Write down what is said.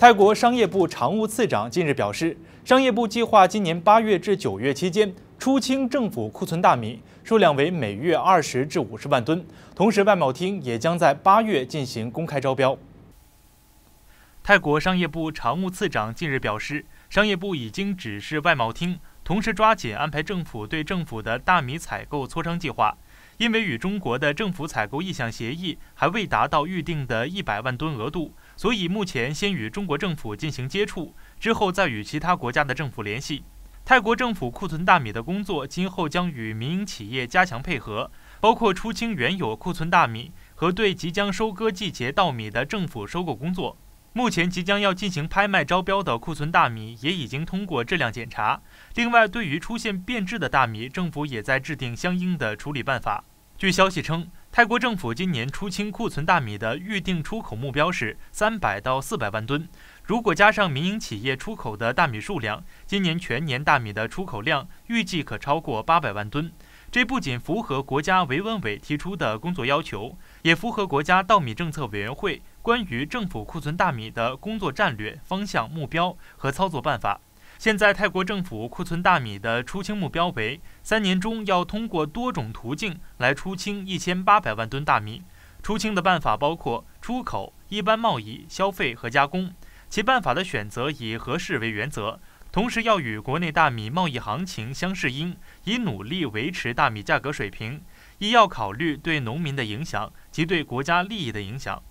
泰国商业部常务次长近日表示，商业部计划今年八月至九月期间出清政府库存大米，数量为每月二十至五十万吨。同时，外贸厅也将在八月进行公开招标。泰国商业部常务次长近日表示，商业部已经指示外贸厅，同时抓紧安排政府对政府的大米采购磋商计划，因为与中国的政府采购意向协议还未达到预定的一百万吨额度。所以目前先与中国政府进行接触，之后再与其他国家的政府联系。泰国政府库存大米的工作今后将与民营企业加强配合，包括出清原有库存大米和对即将收割季节稻米的政府收购工作。目前即将要进行拍卖招标的库存大米也已经通过质量检查。另外，对于出现变质的大米，政府也在制定相应的处理办法。据消息称。泰国政府今年出清库存大米的预定出口目标是三百到四百万吨，如果加上民营企业出口的大米数量，今年全年大米的出口量预计可超过八百万吨。这不仅符合国家维稳委提出的工作要求，也符合国家稻米政策委员会关于政府库存大米的工作战略方向目标和操作办法。现在泰国政府库存大米的出清目标为三年中要通过多种途径来出清一千八百万吨大米。出清的办法包括出口、一般贸易、消费和加工，其办法的选择以合适为原则，同时要与国内大米贸易行情相适应，以努力维持大米价格水平。一要考虑对农民的影响及对国家利益的影响。